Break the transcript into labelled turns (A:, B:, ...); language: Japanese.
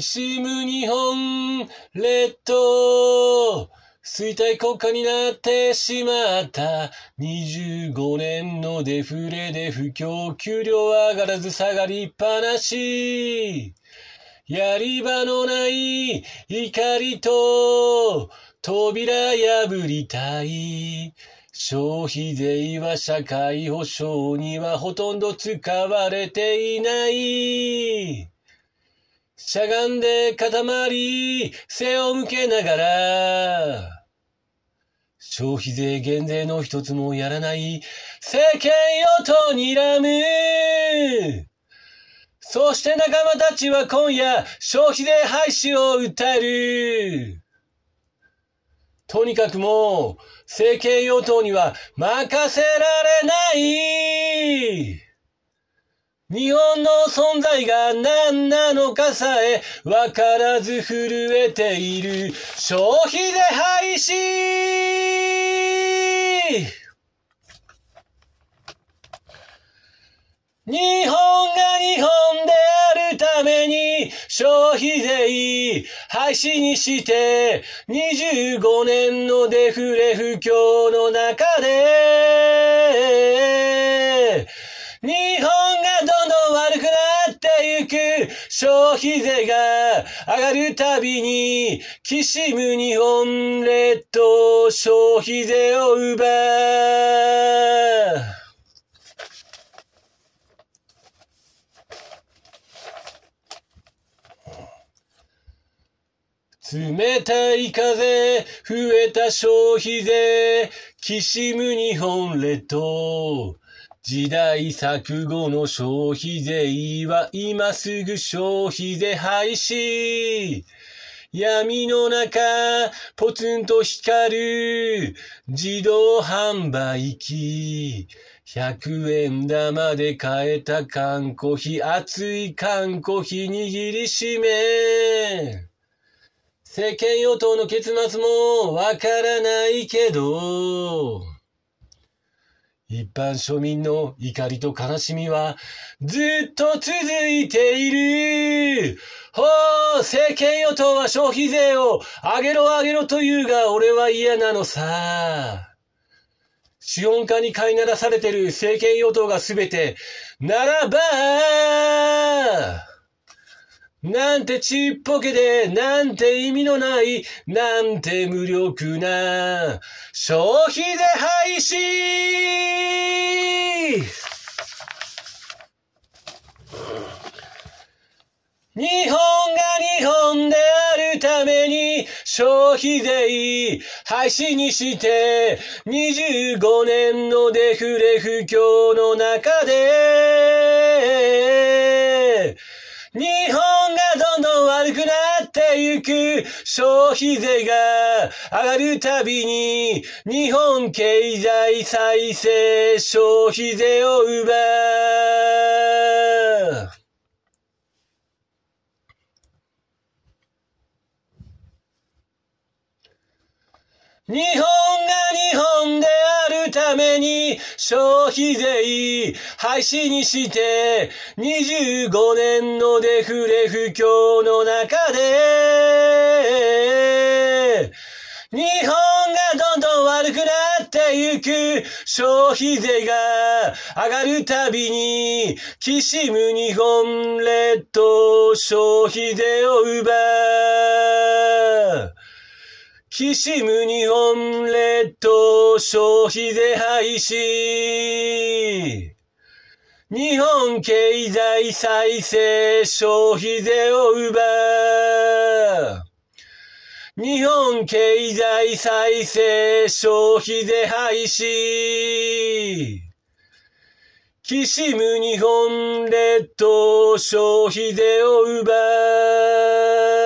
A: しむ日本列島衰退国家になってしまった25年のデフレで不況給料上がらず下がりっぱなしやり場のない怒りと扉破りたい消費税は社会保障にはほとんど使われていないしゃがんで固まり、背を向けながら、消費税減税の一つもやらない、政権与党にらむ。そして仲間たちは今夜、消費税廃止を訴える。とにかくもう、政権与党には任せられない日本の存在が何なのかさえ分からず震えている消費で廃止日本が日本であるために消費税廃止にして25年のデフレ不況の中で日本消費税が上がるたびに、きしむ日本列島消費税を奪う。冷たい風、増えた消費税、きしむ日本列島。時代錯誤の消費税は今すぐ消費税廃止闇の中、ポツンと光る自動販売機。100円玉で買えた缶コーヒー、熱い缶コーヒー握りしめ。世間与党の結末もわからないけど、一般庶民の怒りと悲しみはずっと続いているほう政権与党は消費税を上げろ上げろと言うが俺は嫌なのさ。資本家に飼いならされてる政権与党が全て、ならばなんてちっぽけで、なんて意味のない、なんて無力な、消費で廃止日本が日本であるために消費税廃止にして25年のデフレ不況の中で日本ってゆく消費税が上がるたびに日本経済再生消費税を奪う。日本消費税廃止にして、25年のデフレ不況の中で、日本がどんどん悪くなっていく消費税が上がるたびに、きしむ日本列島消費税を奪うきしむ日本列島消費税廃止。日本経済再生消費税を奪う。日本経済再生消費税廃止。きしむ日本列島消費税を奪う。